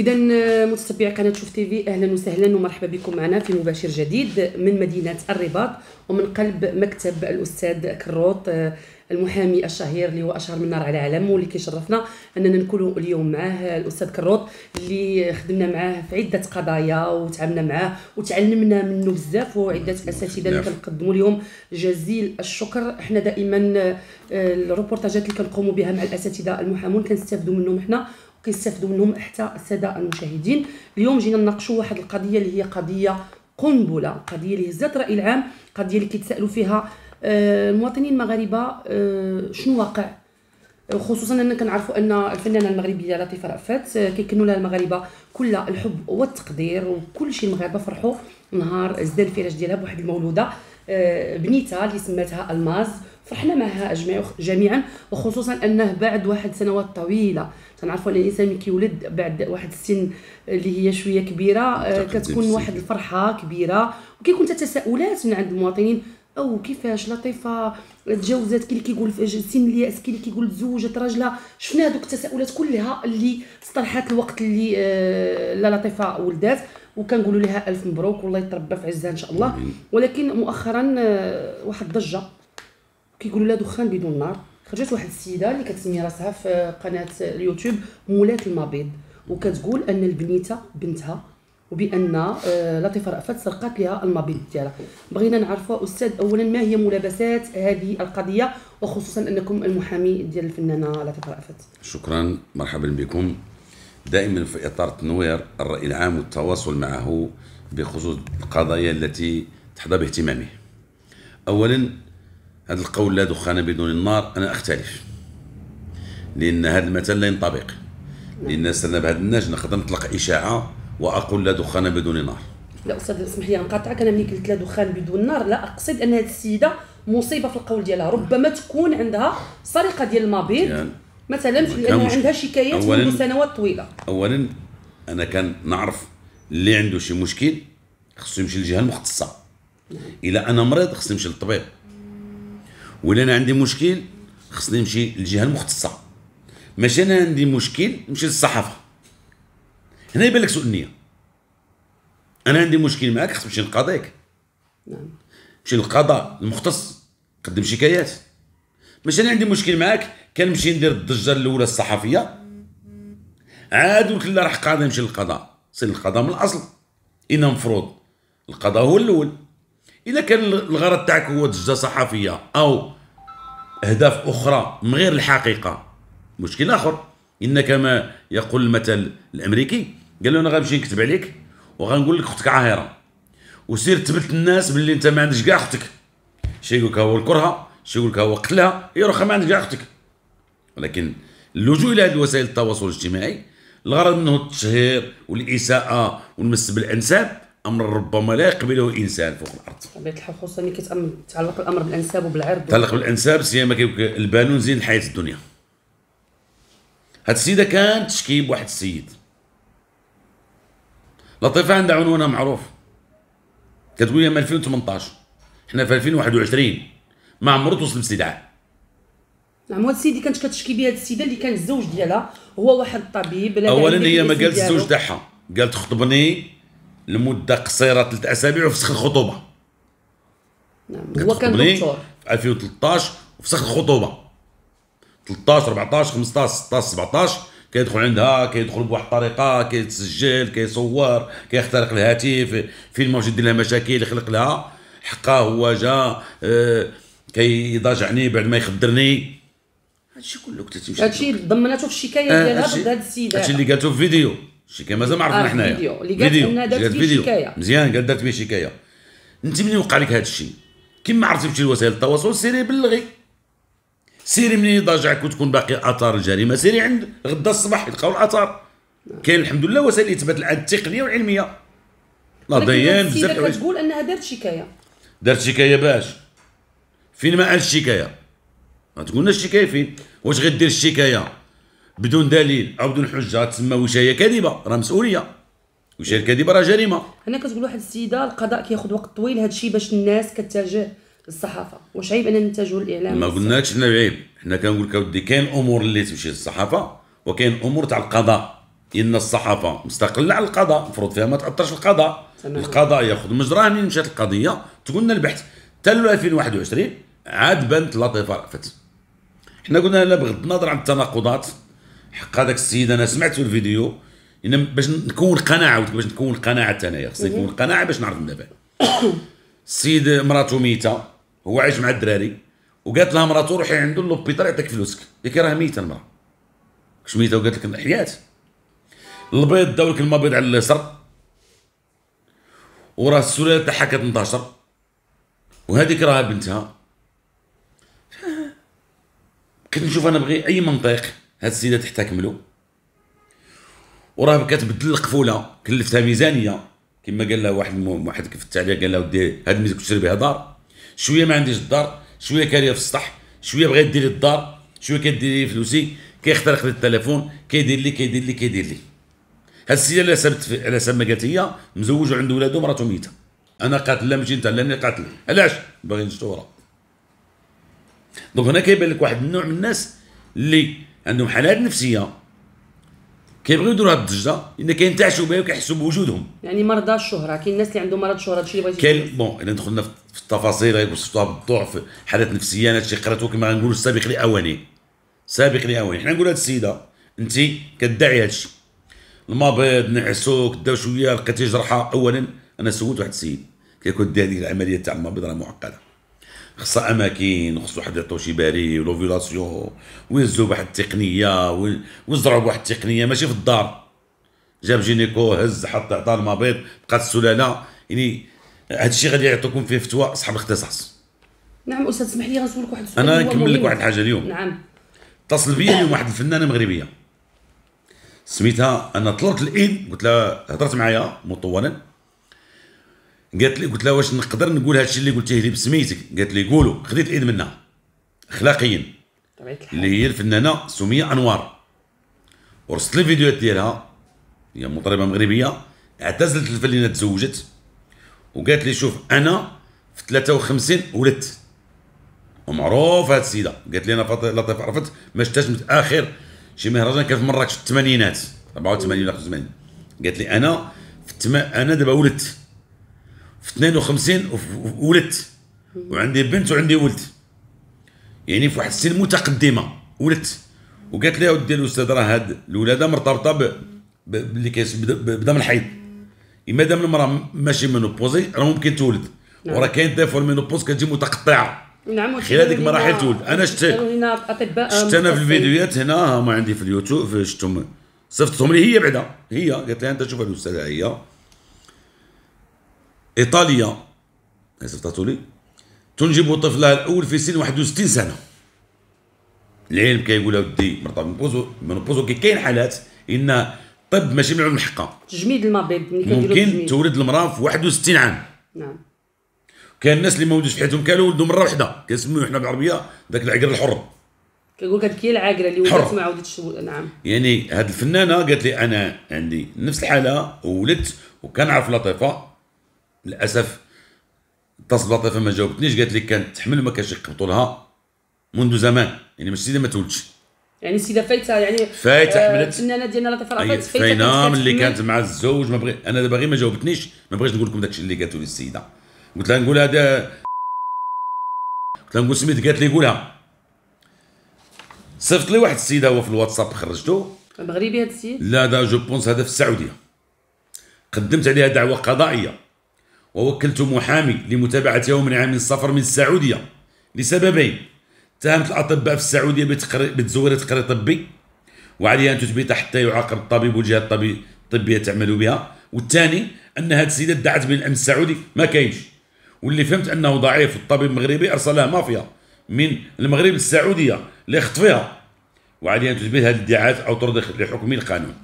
اذا آه، متتبعي قناه شوف تي في اهلا وسهلا ومرحبا بكم معنا في مباشر جديد من مدينه الرباط ومن قلب مكتب الاستاذ كروط آه، المحامي الشهير اللي هو اشهر من نار على علم واللي كيشرفنا اننا نكونوا اليوم معاه الاستاذ كروط اللي خدمنا معاه في عده قضايا وتعاملنا معاه وتعلمنا منه بزاف وعده اساتذه اللي كنقدموا اليوم جزيل الشكر احنا دائما آه، الروبورتاجات اللي كنقوموا بها مع الاساتذه المحامون كنستافدوا منهم حنا كيستافدوا منهم حتى الساده المشاهدين اليوم جينا نناقشوا واحد القضيه اللي هي قضيه قنبله قضيه اللي هزات راي العام قضيه اللي كيتسائلوا فيها المواطنين آه، المغاربه آه، شنو واقع خصوصا اننا كنعرفوا ان الفنانه المغربيه لطيفه رأفت آه، كيكنوا لها المغاربه كل الحب والتقدير وكل شيء المغاربه فرحوا نهار زاد الفراش ديالها بواحد المولوده بنيته اللي سماتها الماز فرحنا معها جميعا وخصوصا انه بعد واحد سنوات طويله تنعرفوا ان الانسان كيولد بعد واحد السن اللي هي شويه كبيره آه، كتكون واحد الفرحه كبيره وكيكون تساؤلات من عند المواطنين او كيفاش لطيفه تجاوزات كاين اللي كيقول في سن الياس كاين اللي كيقول تزوجت راجلها شفنا هذوك التساؤلات كلها اللي استرحات الوقت اللي آه، لا لطيفه ولدات وكنقولوا لها الف مبروك والله يتربى في عزها ان شاء الله ولكن مؤخرا آه، واحد الضجه كيقولوا لها دخان بدون نار خرجت واحد السيده اللي كتسمي راسها في قناه اليوتيوب مولات المبيض وكتقول ان البنيته بنتها وبان آه، لطيفه رأفت سرقات لها المبيض ديالها بغينا نعرفوا استاذ اولا ما هي ملابسات هذه القضيه وخصوصا انكم المحامي ديال الفنانه لطيفه رأفت شكرا مرحبا بكم دائما في اطار تنوير الراي العام والتواصل معه بخصوص القضايا التي تحظى باهتمامه اولا هذا القول لا دخان بدون النار انا اختلف لان هذا المثل لا ينطبق لان استنى بهذا النهج نقدر نطلق اشاعه واقول لا دخان بدون نار لا استاذ اسمح لي نقاطعك انا ملي قلت لا دخان بدون نار لا اقصد ان هذه السيده مصيبه في القول ديالها ربما تكون عندها سرقه ديال المبيض يعني مثلا لانها عندها شكايات منذ سنوات طويله اولا انا كان نعرف اللي عنده شي مشكل خصو يمشي للجهه المختصه نعم. الى انا مريض خصني نمشي للطبيب ولا انا عندي مشكل خصني نمشي للجهه المختصه ماشي انا عندي مشكل نمشي للصحافه هنا يبان لك سوء النيه انا عندي مشكل معاك خصني نمشي لقضيك نعم نمشي للقضاء المختص قدم شكايات ماشي انا عندي مشكل معاك كنمشي ندير الضجه الاولى الصحفيه عاد قلت لا راح قاضي نمشي للقضاء سير القضاء من الاصل انا مفروض القضاء هو الاول الا كان الغرض تاعك هو ضجه صحفيه او اهداف اخرى من غير الحقيقه مشكل اخر ان كما يقول المثل الامريكي قال له انا غنمشي نكتب عليك وغنقول لك اختك عاهره وسير تبت الناس باللي انت ما عندكش كاع اختك شي يقول لك هو الكرهه شي يقول لك هو قتلها هي روحها ما عندك كاع اختك ولكن اللجوء الى هذه وسائل التواصل الاجتماعي الغرض منه التشهير والاساءه والمس بالانساب امر ربما لا يقبله انسان فوق الارض بطبيعه الحال خصوصا اللي كيتعلق الامر بالانساب وبالعرض تعلق بالانساب سيما كيبقى البانون زين الحياه الدنيا هاد السيده كانت تشكي بواحد السيد لطيفه عندها عنوانها معروف كتقول لي من 2018 حنا في 2021 ما عمرو توصل باستدعاء نعم هاد السيده كانت كتشكي بها هاد السيده اللي كان الزوج ديالها هو واحد الطبيب اولا يعني هي ما قالت الزوج تاعها قالت خطبني لمده قصيره ثلاث اسابيع وفسخ الخطوبه نعم هو كان دكتور في 2013 وفسخ الخطوبه 13 14 15 16 17 كيدخل عندها كيدخل بواحد الطريقه كيتسجل كيصور كيخترق الهاتف في ما يدير لها مشاكل يخلق لها حقا هو جا اه كيضاجعني بعد ما يخدرني هادشي كله كنت تمشي هادشي ضمناته في الشكايه آه، ديالها ضد هاد السيده هادشي اللي قالته في فيديو الشكايه مازال ما عرفنا آه، حنايا فيديو اللي قالت فيديو شكايه مزيان قالت دارت فيه شكايه انت منين وقع لك هذا الشيء كيما عرفتي بشي وسائل التواصل سيري بلغي سيري منين ضاجعك وتكون باقي اثار الجريمه سيري عند غدا الصباح يلقاو الاثار كاين الحمد لله وسائل الاثبات التقنيه والعلميه لا ديان بزاف كتقول انها دارت شكايه دارت شكايه باش فين ما الشكايه ما تقولنا الشكايه فين واش غدير الشكايه بدون دليل او بدون حجه تسمى وشايه كاذبه راه مسؤوليه وشايه كاذبه راه جريمه هنا كتقول واحد السيده القضاء كياخذ وقت طويل هذا الشيء باش الناس كتجه للصحافه واش عيب اننا نتجهوا للاعلام ما قلناش حنا عيب حنا كنقول لك اودي كاين امور اللي تمشي للصحافه وكاين امور تاع القضاء ان الصحافه مستقله على القضاء المفروض فيها ما تاثرش القضاء تمام. القضاء ياخذ مجراه منين مشات القضيه تقولنا البحث حتى 2021 عاد بانت لطيفه رأفت حنا قلنا لا بغض النظر عن التناقضات حق هذاك السيد انا سمعت في الفيديو ان باش نكون قناعه باش نكون قناعه انايا خصني نكون قناعه باش نعرف ندافع السيد مراته ميته هو عايش مع الدراري وقالت لها مراته روحي عنده لوبيتال يعطيك فلوسك ديك راه ميته المراه كش ميته وقالت لك حيات البيض داو لك المبيض على اليسر وراه السلاله تاعها كتنتشر وهذيك راها بنتها كنت نشوف انا بغي اي منطق هاد السيده تحتكم له وراه كتبدل القفوله كلفتها ميزانيه كما قال له واحد واحد في التعليق قال له ودي هاد الميزه كنت بها دار شويه ما عنديش الدار شويه كاريه في السطح شويه بغيت ديري الدار شويه لي فلوسي كيخترق لي التليفون كيدير لي كيدير لي كيدير لي هاد السيده على حسب على حسب ما قالت هي مزوج وعنده ولاده ومراته ميته انا قاتل لا ماشي انت لا انا قاتل علاش باغي نشتو دونك هنا كيبان لك واحد النوع من الناس اللي عندهم حالات نفسيه كيبغيو يديروا هاد الضجه لان كينتعشوا بها وكيحسوا بوجودهم يعني مرضى الشهره كاين الناس اللي عندهم مرض الشهره هادشي اللي بغيتي كاين بون الا دخلنا في التفاصيل غيوصفوها بالضوع بالضعف حالات نفسيه انا هادشي قراتو كما غنقولوا سابق لاواني سابق لاواني حنا نقول هاد السيده انت كدعي هادشي المبيض نعسوك داو شويه لقيتي جرحه اولا انا سولت واحد السيد كيقول دي هذه العمليه تاع المبيض راه معقده خصها اماكن خصو واحد يعطيو شي باري ولوفيلاسيون ويهزو بواحد التقنيه ويزرعو بواحد التقنيه ماشي في الدار جاب جينيكو هز حط عطى المبيض بقات السلاله يعني هادشي غادي يعطيكم فيه فتوى اصحاب الاختصاص نعم استاذ اسمح لي غنسولك واحد السؤال انا نكمل لك واحد الحاجه اليوم نعم اتصل بيا اليوم واحد الفنانه مغربيه سميتها انا طلبت الاذن قلت لها هضرت معايا مطولا قالت لي قلت لها واش نقدر نقول هادشي اللي قلتيه لي بسميتك قالت لي قولوا خديت العيد منها اخلاقيا اللي هي الفنانه سميه انوار ورصت لي فيديوهات ديالها هي مطربه مغربيه اعتزلت الفنانه تزوجت وقالت لي شوف انا في 53 ولدت ومعروف هاد السيده قالت لي انا لطيف عرفت ما شفتهاش متاخر شي مهرجان كان في مراكش في الثمانينات 84 ولا 85 قالت لي انا في التم... انا دابا ولدت في 52 ولدت وعندي بنت وعندي ولد يعني في واحد السن متقدمه ولدت وقالت لي اودي الاستاذ راه هاد الولاده مرتبطه باللي بدم الحيض اما دام المراه ماشي منوبوزي راه ممكن تولد نعم. وراه كاين دافور منوبوز كتجي متقطعه نعم خلال هذيك المراحل تولد انا شفت شفت انا في الفيديوهات هنا هما عندي في اليوتيوب شفتهم صفتهم لي هي بعدا هي قالت لي انت شوف الاستاذه هي إيطاليا هي صفتها تنجب طفلها الأول في سن 61 سنة العلم كيقول ودي مرتبط من بوزو كي كاين حالات ان الطب ماشي من الحقه تجميد المبيض ملي كيديروا ممكن تولد المراه في 61 عام نعم كاين الناس اللي ما ولدوش في حياتهم كانوا ولدوا مره واحده كنسميوه حنا بالعربيه ذاك العقر الحر كيقول لك هي العاقره اللي ولدت ما عاودتش نعم يعني هاد الفنانه قالت لي انا عندي نفس الحاله ولدت وكنعرف لطيفه للاسف اتصلت فما جاوبتنيش قالت لي كانت تحمل وما كانش يقبطوا لها منذ زمان يعني ماشي ما تولدش يعني السيده فايته يعني فايته آه حملت الفنانه ديالنا لطيفه أيوة، رافات فايته فاينه ملي كانت مع الزوج ما بغي انا دابا غير ما جاوبتنيش ما بغيتش نقول لكم داكشي اللي قالته لي السيده قلت لها نقول هذا قلت لها نقول سميت قالت لي قولها صيفط لي واحد السيده هو في الواتساب خرجته مغربي هذا السيد لا دا جو بونس هذا في السعوديه قدمت عليها دعوه قضائيه ووكلت محامي لمتابعة يوم عام السفر من السعودية لسببين اتهمت الأطباء في السعودية بتزوير تقرير طبي وعليها أن تثبت حتى يعاقب الطبيب والجهة الطبي الطبية تعمل بها والثاني أن هذه السيدة ادعت من الأمن السعودي ما كاينش واللي فهمت أنه ضعيف الطبيب المغربي أرسلها مافيا من المغرب السعودية لخطفها وعليها أن تثبت هذه الادعاءات أو ترضي لحكم القانون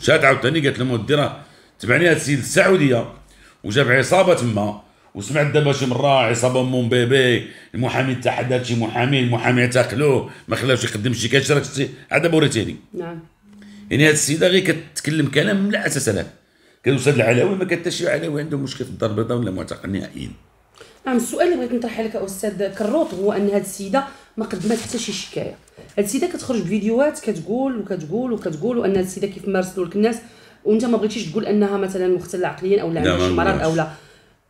شات عاوتاني قالت راه تبعني هذه السيدة السعودية وجاب عصابه تما وسمعت دابا شي مره عصابه مون بيبي المحامي تاع حدا شي محامي المحامي اعتقلوه ما خلاوش يقدم شي كاش راك هذا موريتاني نعم يعني هاد السيده غير كتكلم كلام لا اساس له كان الاستاذ العلوي ما كان حتى شي علاوي عنده مشكل في الدار البيضاء ولا معتقل نهائيا نعم السؤال اللي بغيت نطرحه لك استاذ كروط هو ان هاد السيده ما قدمت حتى شي شكايه هاد السيده كتخرج بفيديوهات كتقول وكتقول وكتقول وان هاد السيده كيف ما رسلوا لك الناس وانت ما بغيتيش تقول انها مثلا مختله عقليا او لا عندها مرض او لا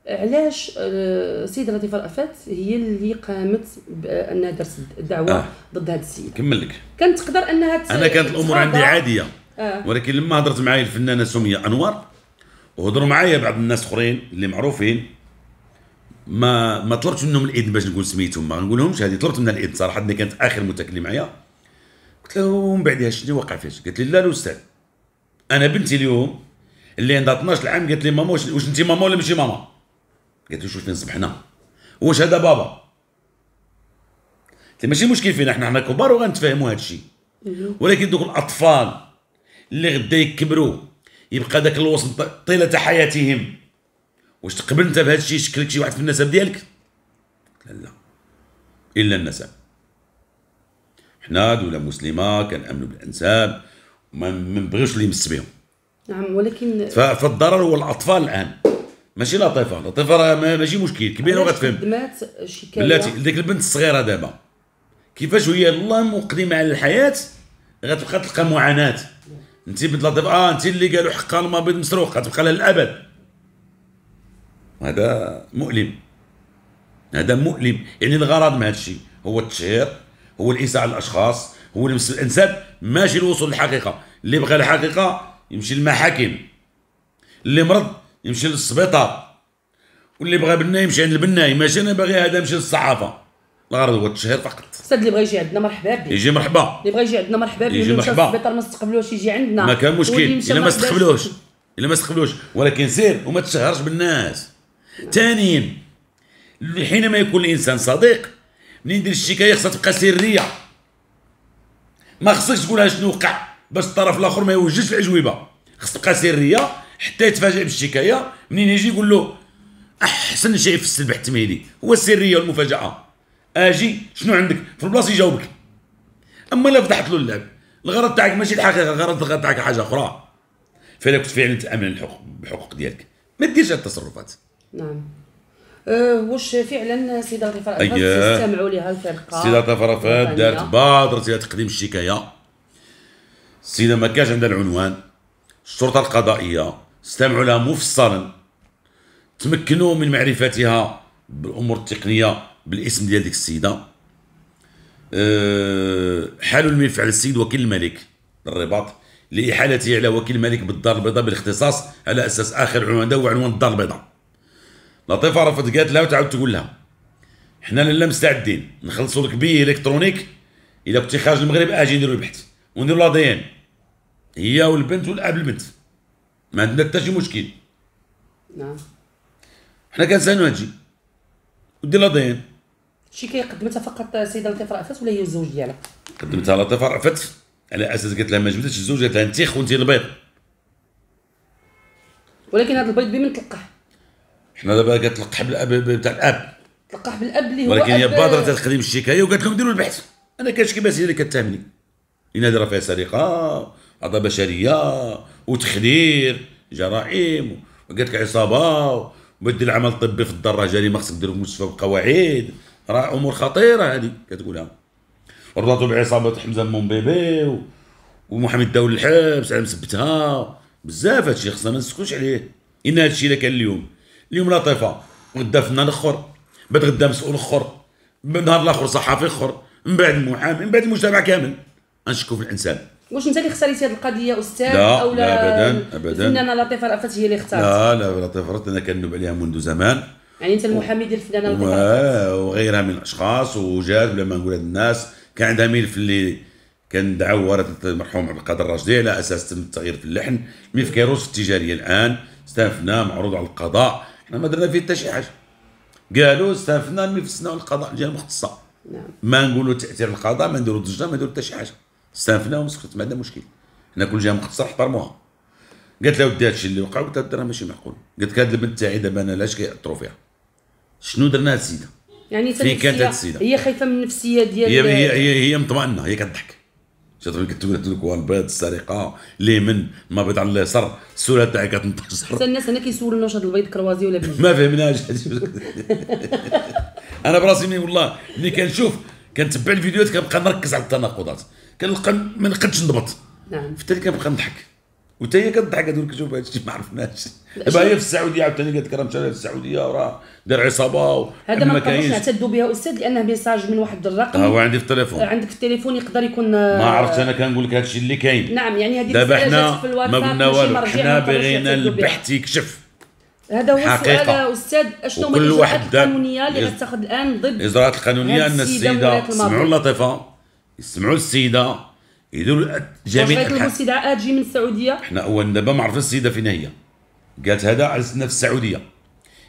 علاش السيده آه، لطيفه رأفت هي اللي قامت بانها درت الدعوه آه. ضد هذا السيد كمل لك كانت تقدر انها ت... انا كانت الامور عندي عاديه آه. ولكن لما هضرت معايا الفنانه سميه انوار وهضروا معايا بعض الناس اخرين اللي معروفين ما ما طلبتش منهم الاذن باش نقول سميتهم ما نقولهمش هذه طلبت منها الاذن صراحه كانت اخر متكلم معايا قلت لهم ومن بعدها شنو وقع فيها قالت لي لا الاستاذ انا بنتي اليوم اللي عندها 12 عام قالت لي ماما واش واش انت ماما ولا ماشي ماما قالت لي شوف فين صبحنا واش هذا بابا قلت لي ماشي مشكل فينا حنا حنا كبار وغنتفاهموا هذا الشيء ولكن دوك الاطفال اللي غدا يكبروا يبقى ذاك الوصف طيله حياتهم واش تقبل انت بهذا الشيء شكلك شي واحد في النسب ديالك لا لا الا النسب حنا دوله مسلمه كنامنوا بالانساب ما نبغيوش اللي يمس بهم نعم ولكن فالضرر هو الاطفال الان ماشي لطيفه لطيفه راه ماشي مشكل كبيره وغتفهم دمات شكايه بلاتي ديك البنت الصغيره دابا كيفاش وهي الله مقدمه على الحياه غتبقى تلقى معاناه انت بنت لطيفه اه انت اللي قالوا ما المبيض مسروق غتبقى لها للابد هذا مؤلم هذا مؤلم يعني الغرض من هذا الشيء هو التشهير هو الاساءه للاشخاص هو الانسان ماشي الوصول للحقيقه اللي بغى الحقيقه يمشي للمحاكم اللي مرض يمشي للسبيطار واللي بغى بنا يمشي عند البناي ماشي انا باغي هذا يمشي للصحافه الغرض هو التشهير فقط استاذ اللي بغى يجي عندنا مرحبا به يجي مرحبا اللي بغى يجي عندنا مرحبا به يجي مرحبا السبيطار ما استقبلوش يجي عندنا ما كان مشكل الا ما استقبلوش الا ما استقبلوش ولكن سير وما تشهرش بالناس ثانيا حينما يكون الانسان صديق منين يدير الشكايه خصها تبقى سريه ما خصكش تقولها شنو وقع باش الطرف الاخر ما يوجدش الاجوبه خص تبقى سريه حتى يتفاجئ بالشكايه منين يجي يقول له احسن شيء في السلب التمهيدي هو السريه والمفاجاه اجي شنو عندك في البلاصه يجاوبك اما الا فضحت له اللعب الغرض تاعك ماشي الحقيقه الغرض تاعك حاجه اخرى فاذا كنت فعلا تامن الحقوق ديالك ما ديرش هاد التصرفات نعم آه، واش فعلا سيدة لطيفة رأفات استمعوا لها الفرقة سيدة لطيفة رأفات دارت بادرت إلى تقديم الشكاية السيدة ما كانش عندها العنوان الشرطة القضائية استمعوا لها مفصلا تمكنوا من معرفتها بالأمور التقنية بالاسم ديال ديك السيدة أه حالوا من فعل السيد وكيل الملك بالرباط لإحالته على وكيل الملك بالدار البيضاء بالاختصاص على أساس آخر عنوان هو عنوان الدار البيضاء لطيفه رفضت قالت لها وتعاود تقول لها حنا لالا مستعدين نخلصوا لك بي الكترونيك اذا كنتي خارج المغرب اجي نديرو البحث ونديرو لا دي ان هي والبنت والاب البنت ما عندنا حتى شي مشكل نعم حنا كنسالو هادشي ودير لا دي ان شي كيقدمتها فقط السيده لطيفه رأفت ولا هي الزوج ديالها قدمتها لطيفه رأفت على اساس قالت لها ما جبدتش الزوج قالت لها انت خونتي البيض ولكن هذا البيض بمن تلقاه هذا بقى كتلقح بالاب بتاع الاب تلقح بالاب اللي هو ولكن هي بادرت تقديم الشكايه وقالت لهم ديروا البحث انا كاش كيما سيدي كتهمني ان هذه راه فيها سرقه اعضاء بشريه وتخدير جرائم وقالت لك عصابه وبدي العمل الطبي في الدراجه اللي يعني ما خصك دير المستشفى بقواعد راه امور خطيره هذه كتقولها نعم. ورضاتو بعصابه حمزه مومبيبي و... ومحمد داول الحبس على مثبتها بزاف هادشي خصنا ما نسكتوش عليه ان هادشي إلا كان اليوم اليوم لطيفه غدا فنان اخر بعد غدا مسؤول اخر نهار الاخر صحفي اخر من بعد محامي من بعد المجتمع كامل غنشكو في الانسان واش انت اللي اختاريتي هذه القضيه استاذ لا او لا ابدا ابدا الفنانه لطيفه رأفت هي اللي اختارت لا لا لطيفه رأفت انا كنوب عليها منذ زمان يعني انت المحامي ديال الفنانه لطيفه وغيرها من الاشخاص وجات بلا ما نقول هاد الناس كان عندها ملف اللي كان دعوة المرحوم عبد القادر الراشدي على اساس تم التغيير في اللحن ملف كيروس التجاريه الان استنفنا معروض على القضاء احنا ما درنا فيه حتى شي حاجه قالوا استفنا نفسنا القضاء الجهه المختصه نعم ما نقولوا تاثير القضاء ما نديروا ضجه ما نديروا حتى شي حاجه استنفناهم ومسكت ما عندنا مشكل حنا كل جهه مختصه احترموها قالت لها ودي هادشي اللي وقع قلت لها راه ماشي معقول قالت لك هاد البنت تاعي دابا انا علاش كيأثروا فيها شنو درنا هاد السيده يعني فين كانت هاد السيده هي خايفه من النفسيه ديال هي هي هي, هي مطمئنه هي كضحك شاطرين كتقول لك البيض السرقه من ما بيض على اليسار السوره تاعك كتنتشر حتى الناس هنا كيسولوا واش هذا البيض كروازي ولا ما فهمناش انا براسي مني والله ملي كنشوف كنتبع الفيديوهات كنبقى نركز على التناقضات كنلقى ما نقدش نضبط نعم في كنبقى نضحك هي كتضحك حاجه دول هذا هادشي ما عرفناش دابا هي في السعوديه عاوتاني قالت راه مشى في السعوديه وراه دار عصابه هذا ما نقدروش نعتدوا بها استاذ لانه ميساج من واحد الرقم هو عندي في التليفون عندك في التليفون يقدر يكون ما عرفتش انا كنقول لك هادشي اللي كاين نعم يعني هذه دابا حنا ما قلنا والو حنا بغينا البحث يكشف هذا هو حقيقة. السؤال استاذ اشنو هما الاجراءات القانونيه اللي غتاخذ الان ضد الاجراءات القانونيه ان السيده سمعوا اللطيفه يسمعوا السيده يدور جميع الانحاء المستدعاءات تجي من السعوديه احنا اول دابا ما عرفناش السيده فين هي قالت هذا عرسنا في السعوديه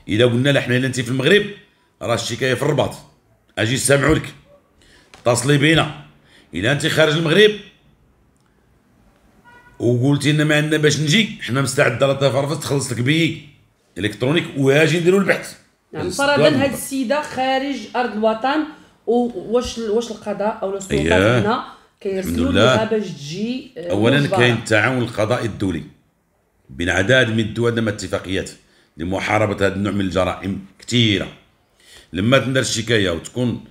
اذا قلنا لها حنا انت في المغرب راه الشكايه في الرباط اجي سامعوا لك اتصلي بينا اذا انت خارج المغرب وقلتي لنا ما عندنا باش نجي حنا مستعده لا تفرفص تخلص لك بي الكترونيك واجي نديروا البحث نعم فرضا هذه السيده خارج ارض الوطن وواش واش القضاء او السلطات أيوه. هنا كيرسلوا لها باش تجي آه، اولا كاين التعاون القضائي الدولي بين عدد من الدول لما اتفاقيات لمحاربه هذا النوع من الجرائم كثيره لما تندر الشكايه وتكون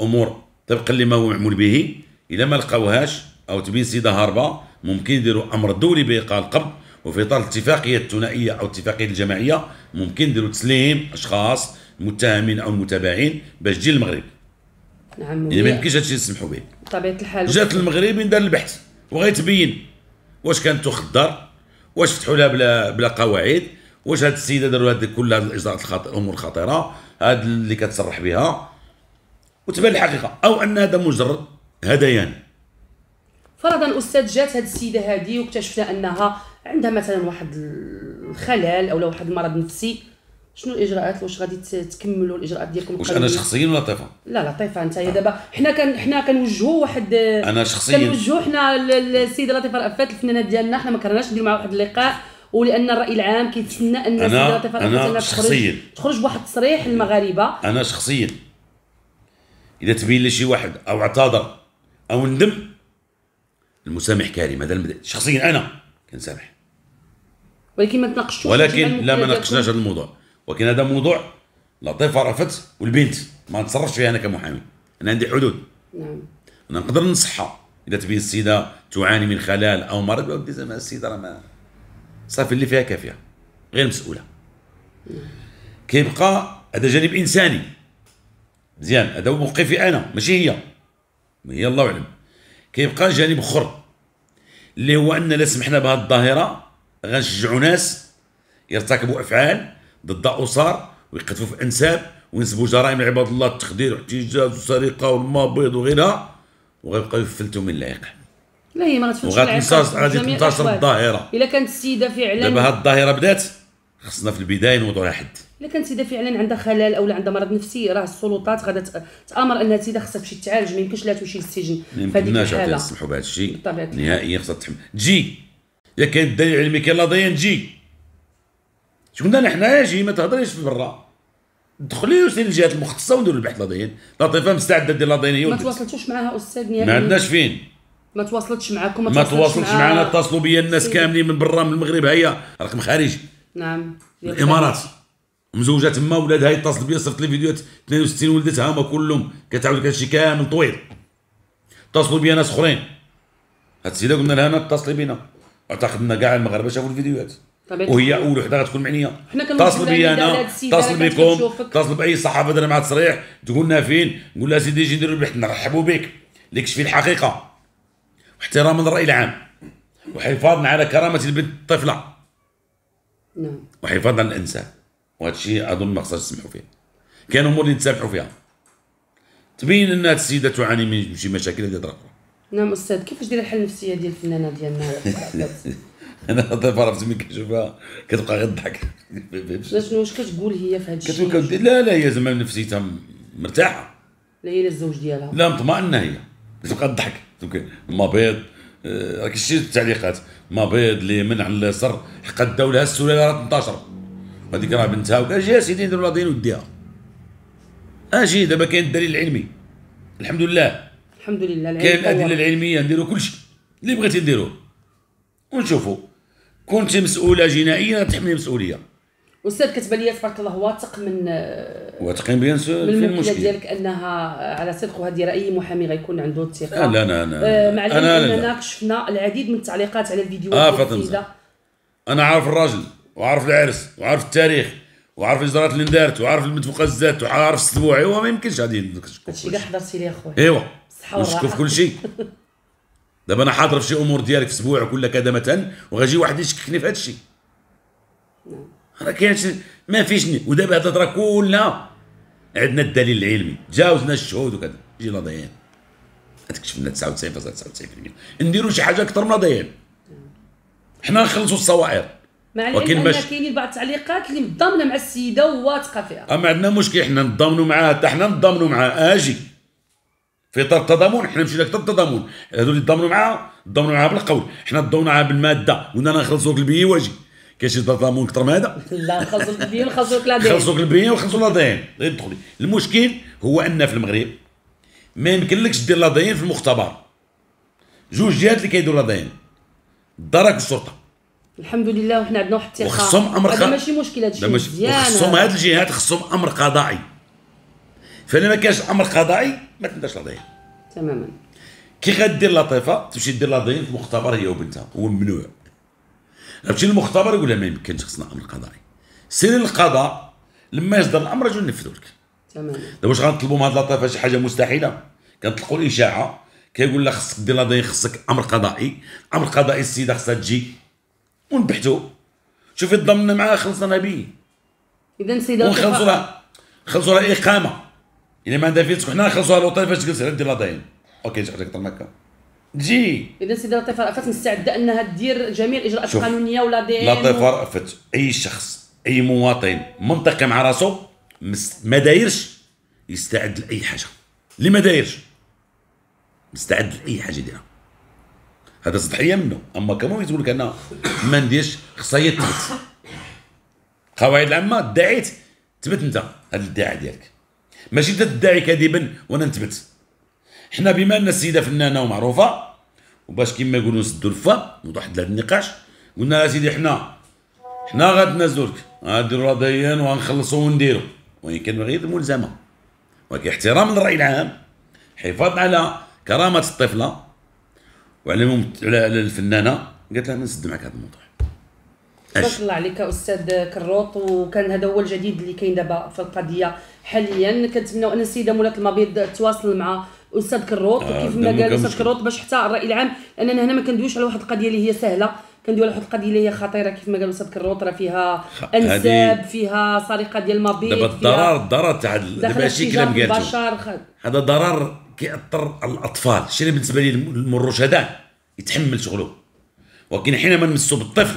امور طبقا لما هو معمول به الا ما لقاوهاش او تبين سيده هاربه ممكن يديروا امر دولي بايقاع القبض وفي اطار الاتفاقيه الثنائيه او الاتفاقيه الجماعيه ممكن يديروا تسليم اشخاص متهمين او متابعين باش تجي المغرب نعم يعني ما يمكنش هادشي نسمحوا به بطبيعه الحال جات المغربي دار البحث وغيتبين واش كانت تخدر واش فتحوا لها بلا بلا قواعد واش هاد السيده داروا هاد كل هاد الاجراءات الخاطئه الامور الخطيره هاد اللي كتصرح بها وتبان الحقيقه او ان هذا مجرد هذيان فرضا استاذ جات هاد السيده هادي واكتشفنا انها عندها مثلا واحد الخلل او واحد المرض نفسي شنو الاجراءات واش غادي تكملوا الاجراءات ديالكم واش انا شخصيا ولا طيفه لا لا طيفه انت هي دابا حنا كان حنا كنوجهوا واحد انا شخصيا كنوجهوا حنا السيده لطيفه رأفات الفنانات ديالنا حنا ما كرهناش ندير معها واحد اللقاء ولان الراي العام كيتسنى ان السيده لطيفه رأفات تخرج تخرج بواحد التصريح للمغاربه انا شخصيا اذا تبين لي شي واحد او اعتذر او ندم المسامح كريم هذا المد... شخصيا انا كنسامح ولكن ما تناقشتوش ولكن لا ما ناقشناش هذا الموضوع ولكن هذا موضوع لطيفة رفضت والبنت ما نتصرفش فيها انا كمحامي انا عندي حدود نعم انا نقدر ننصحها اذا تبين السيده تعاني من خلل او مرض ودي زعما السيده راه ما صافي اللي فيها كافيه غير مسؤوله نعم. كيبقى هذا جانب انساني مزيان هذا هو موقفي انا ماشي هي ما هي الله اعلم كيبقى جانب اخر اللي هو ان لا سمحنا بهذه الظاهره غنشجعوا ناس يرتكبوا افعال ضد اسر ويقذفوا في انساب وينسبوا جرائم لعباد الله التخدير والاحتجاز والسرقه والمبيض وغيرها وغيبقاو يفلتوا من اللائق لا هي ما غتفوتش العقاب غادي تنتشر الظاهره الا كانت السيده فعلا دابا هاد الظاهره بدات خصنا في البدايه نوضعوا لها حد الا كانت السيده فعلا عندها خلل او عندها مرض نفسي راه السلطات غادا تامر انها السيده خصها تمشي تعالج ما يمكنش لا تمشي للسجن في الحاله ما نسمحوا بهذا الشيء نهائيا خصها تحمل تجي يا كاين الدليل العلمي كاين لا ضيان تجي شفنا نحنايا جي ما تهضريش في برا دخلي وسير الجهات المختصه ونديروا البحث لدين لطيفه مستعده دير لدينيه ما تواصلتوش معها استاذ نيال ما عندناش فين ما تواصلتش معكم ما تواصلتش معنا اتصلوا بيا الناس كاملين من برا من المغرب هيا رقم خارجي نعم الامارات مزوجه تما ولادها يتصل بيا صرت لي فيديوهات 62 ولدتها هما كلهم كتعاود لك هادشي كامل طويل اتصلوا بيا ناس اخرين هاد السيده قلنا لها اتصلي بينا اعتقد ان كاع المغاربه شافوا الفيديوهات وهي اول وحده غتكون معنيه اتصل بي انا اتصل بكم اتصل باي صحافه درنا مع تصريح تقول لنا فين نقول لها سيدي جي نديرو البحث نرحبوا بك لكشف الحقيقه واحتراما للراي العام وحفاظا على كرامه البنت الطفله نعم وحفاظا على الانسان وهذا الشيء اظن ما خصناش نسمحوا فيه كاين امور اللي نتسامحوا فيها تبين ان هذه السيده تعاني من شي مشاكل هذه نعم استاذ كيفاش دير الحل النفسيه ديال الفنانه ديالنا انا الضيفه عرفت ملي كنشوفها كتبقى غير ضحك شنو واش كتقول هي في هذا الشيء كتقول لا لا هي زعما نفسيتها مرتاحه لا هي الزوج ديالها لا مطمئنه هي كتبقى تضحك ما بيض آه، راك شفت التعليقات ما بيض لي منع على اليسر حق الدوله السلاله راه 18 هذيك راه بنتها وكاع يا سيدي نديرو لا وديها اجي آه، دابا كاين الدليل العلمي الحمد لله الحمد لله كاين الادله العلميه نديرو كلشي اللي بغيتي نديروه ونشوفوا كنت مسؤوله جنائيا تحملي مسؤوليه استاذ كتبان لي تبارك الله واثق من واثق بيان سور في المشكل ديالك انها على صدق وهذه راي محامي غيكون عنده الثقه لا لا لا آه انا اننا شفنا العديد من التعليقات على الفيديوهات اه فاطمه انا عارف الراجل وعارف العرس وعارف التاريخ وعارف الاجراءات اللي دارت وعارف الزات وعارف السبوعي أيوة، وما يمكنش غادي هادشي كاع حضرتي لي اخويا ايوا نشكر في كل شيء دابا انا حاضر في شي امور ديالك في اسبوع ولا كذا مثلا وغيجي واحد يشككني في الشيء راه كاين ما فيش ودابا هاد الهضره كلها عندنا الدليل العلمي تجاوزنا الشهود وكذا جينا ضيعين تكشف لنا 99.99% نديروا شي حاجه اكثر من ضيعين حنا نخلصوا الصوائر ولكن باش كاينين بعض التعليقات اللي متضامنه مع السيده وواثقه فيها ما عندنا مشكل حنا نتضامنوا معاها حتى حنا نتضامنوا معاها اجي في اطار التضامن حنا مشينا اكثر التضامن هذو اللي تضامنوا معاها تضامنوا معاها بالقول حنا تضامنوا معاها بالماده قلنا نخلصوك البي واجي كاين شي تضامن اكثر من هذا لا نخلصوا البي ونخلصوك لادين نخلصوك البي ونخلصوا لادين غير دخلي المشكل هو ان في المغرب ما يمكنلكش دير لادين في المختبر جوج جهات اللي كيديروا لادين الدرك والشرطه الحمد لله وحنا عندنا واحد الثقه وخصهم امر قضائي ماشي مشكل هذا الشيء مزيان خصهم هاد الجهات خصهم امر قضائي فانا ما كانش امر قضائي ما تنداش القضيه تماما كي غدير لطيفه تمشي دير لطيفه في المختبر هي وبنتها هو ممنوع تمشي للمختبر يقول لها ما يمكنش خصنا امر قضائي سير للقضاء لما يصدر الامر اجوا ينفذوا لك تماما دابا واش غنطلبوا من هاد لطيفه شي حاجه مستحيله كنطلقوا الاشاعه كيقول لها خصك دير لطيفه خصك امر قضائي امر قضائي السيده خصها تجي ونبحثوا شوفي تضمنا معاها خلصنا به اذا السيده خلصوا لها خلصوا لها اقامه الا يعني ما عندها فين حنا نخلصوها لوطيل فاش تجلس على دير لا اوكي طيب جي حاجه هكا اذا سيدي لطيفه رأفت مستعده انها دير جميع الاجراءات القانونيه ولا دي لطيفه رأفت اي شخص اي مواطن منطقي مع راسو ما دايرش يستعد لاي حاجه اللي ما دايرش مستعد لاي حاجه يديرها هذا سطحيه منه اما كما يقول لك انا ما نديرش خصها تثبت قواعد العامه دعيت تبت انت هذا الادعاء ديالك ماشي انت تدعي كذبا وانا نثبت حنا بما ان السيده فنانه ومعروفه وباش كيما يقولوا نسدوا الفم نوضح لهذا النقاش قلنا لها سيدي حنا حنا غنتنازلوا لك غنديروا ديان وغنخلصوا ونديروا وان كان غير ملزمه ولكن احترام للراي العام حفاظ على كرامه الطفله وعلى الفنانه قالت لها نسد معك هذا الموضوع تبارك الله عليك استاذ كروط وكان هذا هو الجديد اللي كاين دابا في القضيه حاليا كنتمناو ان السيده مولات المبيض تواصل مع استاذ كروط آه كيف ما قال استاذ كروط باش حتى الراي العام لاننا هنا ما كندويش على واحد القضيه اللي هي سهله كندوي على واحد القضيه اللي هي خطيره كيف ما قال استاذ كروط راه فيها انساب فيها سرقه ديال المبيض دابا الضرر الضرر تاع دابا هادشي كلام قال هذا ضرر كيأثر على الاطفال شي بالنسبه لي هذا يتحمل شغله ولكن حينما نمسوا بالطفل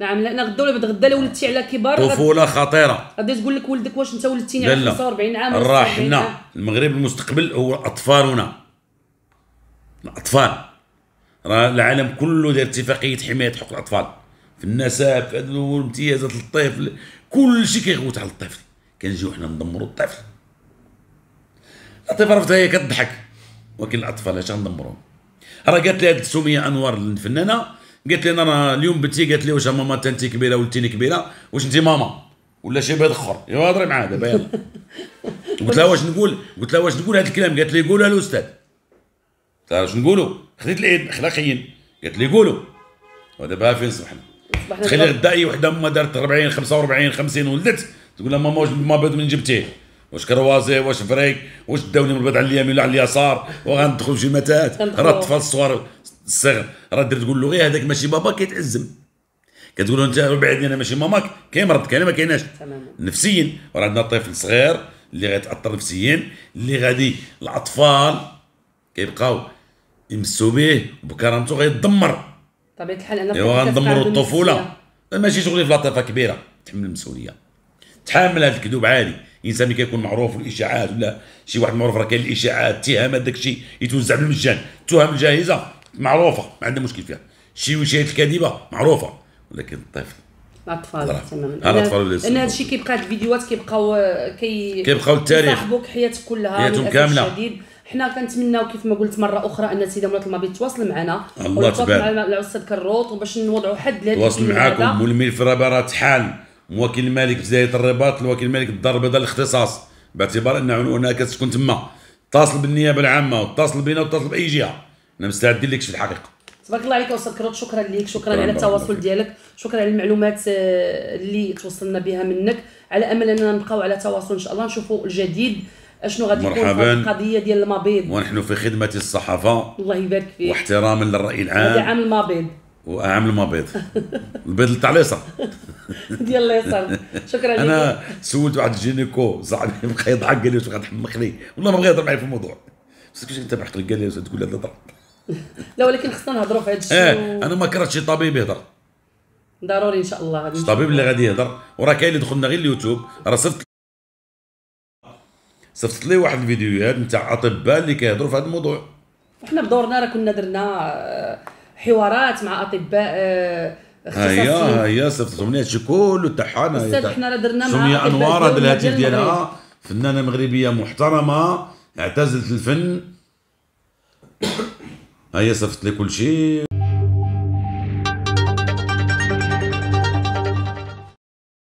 نعم لان غدا ولا بتغدا لو ولدتي على كبار طفوله غد... خطيره غادي تقول لك ولدك واش انت ولدتيني على 45 عام راه حنا المغرب المستقبل هو اطفالنا الاطفال راه العالم كله داير اتفاقيه حمايه حقوق الاطفال في النسب في الامتيازات للطفل كل شيء كيغوت على الطفل كنجيو حنا ندمروا الطفل الطفل عرفتها هي كتضحك ولكن الاطفال اش غندمروهم راه قالت لي هاد السميه انوار الفنانه قالت لي انا اليوم بنتي قالت لي واش ماما انت كبيره ولتيني كبيره واش انت ماما ولا شي بيض اخر يهضري معاه دابا يلا قلت لها واش نقول قلت لها واش نقول هذا الكلام قالت لي قولها الاستاذ قلت لها واش نقولوا خديت العيد اخلاقيا قالت لي قولوا ودابا فين صبحنا تخيل غدا اي وحده ما دارت 40 45 50 ولدت تقول لها ماما واش ما بيض من جبتيه واش كروازي واش فريك واش داوني من بعد على اليمين ولا على اليسار وغندخل شي متات راه الطفل الصغار الصغر راه دير تقول له غير هذاك ماشي بابا كيتعزم كتقول له انت بعدني انا ماشي ماماك كيمرض كاين ما كايناش نفسيا راه عندنا طفل صغير اللي غيتاثر نفسيا اللي غادي الاطفال كيبقاو يمسوا به بكرامته غيتدمر طبيعه الحال انا غندمر غندمروا الطفوله ماشي شغل في لطيفه كبيره تحمل المسؤوليه تحمل هذا الكذوب عادي الانسان اللي كيكون معروف الاشاعات ولا شي واحد معروف راه كاين الاشاعات اتهامات داك الشيء يتوزع بالمجان التهم الجاهزه معروفه ما عندها مشكل فيها شي وشايات الكاذبه معروفه ولكن الطفل الاطفال تماما انا هذا الشيء كيبقى هاد الفيديوهات كيبقاو كي كيبقاو التاريخ كيصاحبوك حياتك كلها حياتهم كامله الشديد حنا كنتمناو كيف ما قلت مره اخرى ان السيده مولات المبيض تواصل معنا الله تبارك مع الاستاذ كروت وباش نوضعوا حد لهذا تواصل معاكم والملف راه تحال موكل الملك في زايد الرباط الوكيل الملك الدار البيضاء الاختصاص باعتبار ان عنوانها كتكون تما اتصل بالنيابه العامه واتصل بنا واتصل باي جهه انا مستعدين لك في الحقيقه تبارك الله عليك استاذ كروت شكرا ليك شكرا, شكرا على التواصل ديالك شكرا على المعلومات آه، اللي توصلنا بها منك على امل اننا نبقاو على تواصل ان شاء الله نشوفوا الجديد اشنو غادي يكون القضيه ديال المبيض ونحن في خدمه الصحافه الله يبارك فيك واحتراما للراي العام هذا عام المبيض واعمل ما بيض البيض تاع على اليسار ديال اليسار شكرا انا سولت واحد الجينيكو صاحبي بقى يضحك قال لي واش غتحمق لي والله ما بغى يهضر معايا في الموضوع بس كيفاش انت بحق قال لي واش تقول هذا ضرب لا ولكن خصنا نهضروا في هذا الشيء إيه، انا ما كرهتش شي طبيب يهضر ضروري ان شاء الله غادي الطبيب اللي غادي يهضر وراه كاين اللي دخلنا غير اليوتيوب راه صفت صفت لي واحد الفيديوهات نتاع اطباء اللي كيهضروا في هذا الموضوع احنا بدورنا راه كنا درنا حوارات مع اطباء آه، هيا هيا صيفط سميات شي كله تاعها استاذ احنا راه درنا مع سميه انوار الهاتف ديالها فنانه مغربيه محترمه اعتزلت الفن هيا صفت لي كل شيء